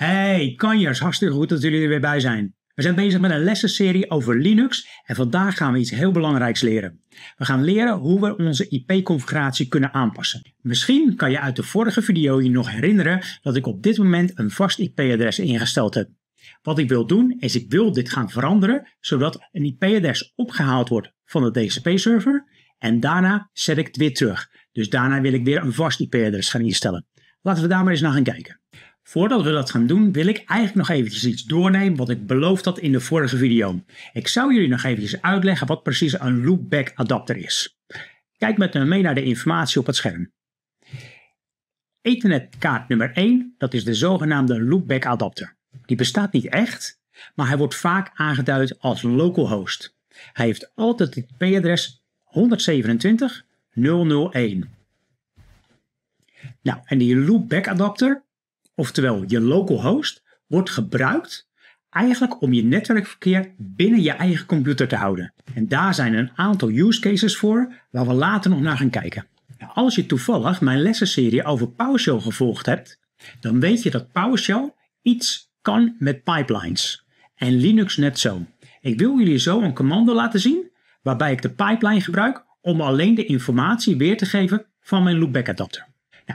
Hey, kanjers, hartstikke goed dat jullie er weer bij zijn. We zijn bezig met een lessenserie over Linux en vandaag gaan we iets heel belangrijks leren. We gaan leren hoe we onze IP-configuratie kunnen aanpassen. Misschien kan je uit de vorige video je nog herinneren dat ik op dit moment een vast IP-adres ingesteld heb. Wat ik wil doen is ik wil dit gaan veranderen zodat een IP-adres opgehaald wordt van de DHCP-server en daarna zet ik het weer terug. Dus daarna wil ik weer een vast IP-adres gaan instellen. Laten we daar maar eens naar gaan kijken. Voordat we dat gaan doen, wil ik eigenlijk nog eventjes iets doornemen wat ik beloofd had in de vorige video. Ik zou jullie nog eventjes uitleggen wat precies een loopback adapter is. Kijk met me mee naar de informatie op het scherm. Ethernetkaart nummer 1, dat is de zogenaamde loopback adapter. Die bestaat niet echt, maar hij wordt vaak aangeduid als localhost. Hij heeft altijd het IP-adres 127.001. Nou, en die loopback adapter Oftewel, je localhost wordt gebruikt eigenlijk om je netwerkverkeer binnen je eigen computer te houden. En daar zijn een aantal use cases voor waar we later nog naar gaan kijken. Nou, als je toevallig mijn lessenserie over PowerShell gevolgd hebt, dan weet je dat PowerShell iets kan met pipelines. En Linux net zo. Ik wil jullie zo een commando laten zien waarbij ik de pipeline gebruik om alleen de informatie weer te geven van mijn loopback adapter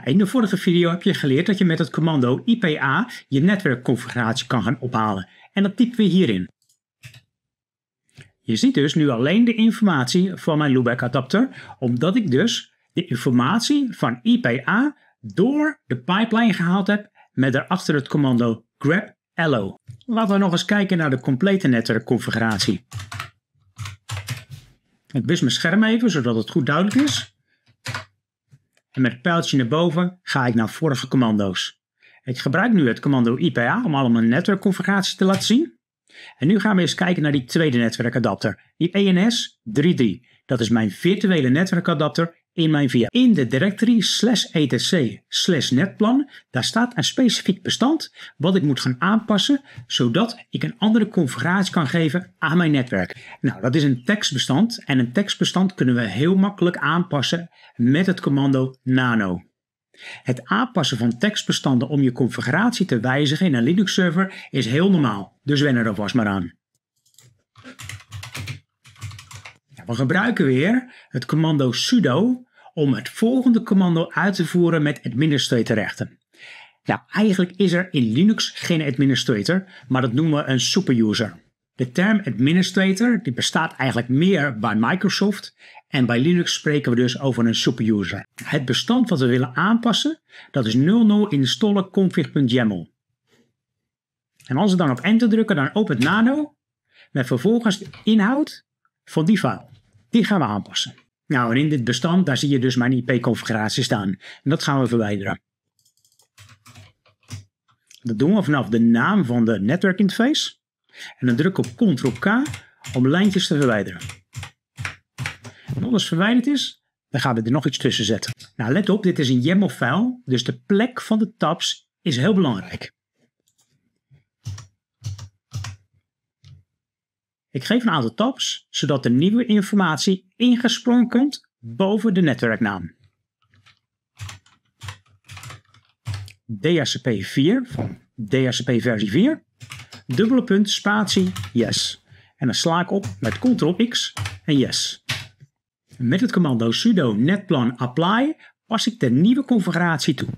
in de vorige video heb je geleerd dat je met het commando IPA je netwerkconfiguratie kan gaan ophalen. En dat typen we hierin. Je ziet dus nu alleen de informatie van mijn loopback adapter, omdat ik dus de informatie van IPA door de pipeline gehaald heb met daarachter het commando grep allo. Laten we nog eens kijken naar de complete netwerkconfiguratie. Ik wist mijn scherm even, zodat het goed duidelijk is en met het pijltje naar boven ga ik naar vorige commando's. Ik gebruik nu het commando IPA om allemaal netwerkconfiguraties te laten zien. En nu gaan we eens kijken naar die tweede netwerkadapter, die ENS 3.3. Dat is mijn virtuele netwerkadapter in mijn via In de directory slash etc slash netplan, daar staat een specifiek bestand wat ik moet gaan aanpassen, zodat ik een andere configuratie kan geven aan mijn netwerk. Nou, dat is een tekstbestand en een tekstbestand kunnen we heel makkelijk aanpassen met het commando nano. Het aanpassen van tekstbestanden om je configuratie te wijzigen in een Linux server is heel normaal, dus wen er alvast maar aan. We gebruiken weer het commando sudo om het volgende commando uit te voeren met administratorrechten. Nou, eigenlijk is er in Linux geen administrator, maar dat noemen we een superuser. De term administrator die bestaat eigenlijk meer bij Microsoft en bij Linux spreken we dus over een superuser. Het bestand wat we willen aanpassen, dat is 00 installen config.yaml. En als we dan op enter drukken, dan opent Nano met vervolgens de inhoud van die file. Die gaan we aanpassen. Nou, en in dit bestand, daar zie je dus mijn IP-configuratie staan. En dat gaan we verwijderen. Dat doen we vanaf de naam van de interface. En dan druk ik op Ctrl-K om lijntjes te verwijderen. En alles verwijderd is, dan gaan we er nog iets tussen zetten. Nou, let op, dit is een YAML-file, dus de plek van de tabs is heel belangrijk. Ik geef een aantal tabs, zodat de nieuwe informatie ingesprongen komt boven de netwerknaam. DHCP4 van DHCP versie 4, dubbele punt spatie yes. En dan sla ik op met ctrl x en yes. Met het commando sudo netplan apply pas ik de nieuwe configuratie toe.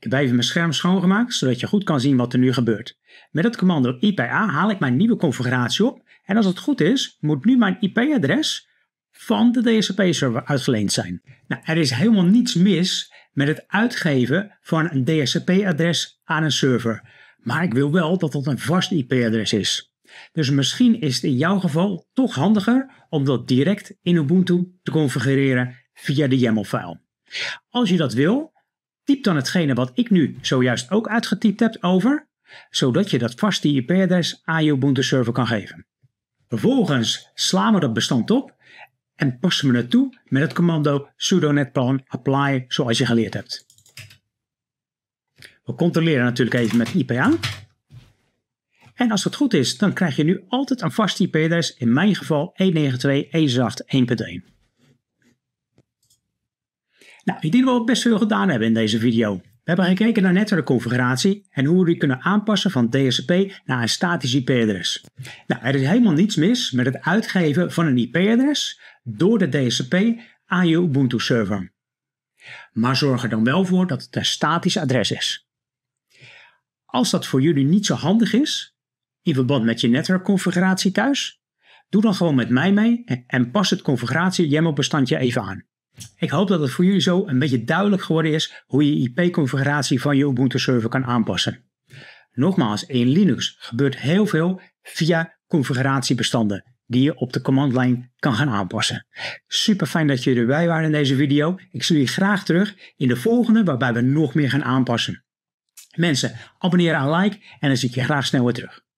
Ik heb even mijn scherm schoongemaakt, zodat je goed kan zien wat er nu gebeurt. Met het commando IPA haal ik mijn nieuwe configuratie op en als het goed is, moet nu mijn IP-adres van de DSCP-server uitgeleend zijn. Nou, er is helemaal niets mis met het uitgeven van een DSCP-adres aan een server, maar ik wil wel dat dat een vast IP-adres is. Dus misschien is het in jouw geval toch handiger om dat direct in Ubuntu te configureren via de YAML-file. Als je dat wil, typ dan hetgene wat ik nu zojuist ook uitgetypt heb over, zodat je dat vaste IP-adres aan je Ubuntu server kan geven. Vervolgens slaan we dat bestand op en passen we het toe met het commando sudo netplan apply zoals je geleerd hebt. We controleren natuurlijk even met IPA. En als het goed is, dan krijg je nu altijd een vast IP-adres, in mijn geval 192.168.1.1. Nou, ik denk dat we best veel gedaan hebben in deze video. We hebben gekeken naar netwerkconfiguratie en hoe we die kunnen aanpassen van DHCP naar een statisch IP-adres. Nou, er is helemaal niets mis met het uitgeven van een IP-adres door de DHCP aan je Ubuntu-server. Maar zorg er dan wel voor dat het een statisch adres is. Als dat voor jullie niet zo handig is, in verband met je netwerkconfiguratie thuis, doe dan gewoon met mij mee en pas het configuratie YAML-bestandje even aan. Ik hoop dat het voor jullie zo een beetje duidelijk geworden is hoe je IP-configuratie van je Ubuntu server kan aanpassen. Nogmaals, in Linux gebeurt heel veel via configuratiebestanden die je op de line kan gaan aanpassen. Super fijn dat jullie erbij waren in deze video. Ik zie jullie graag terug in de volgende waarbij we nog meer gaan aanpassen. Mensen, abonneer en like en dan zie ik je graag snel weer terug.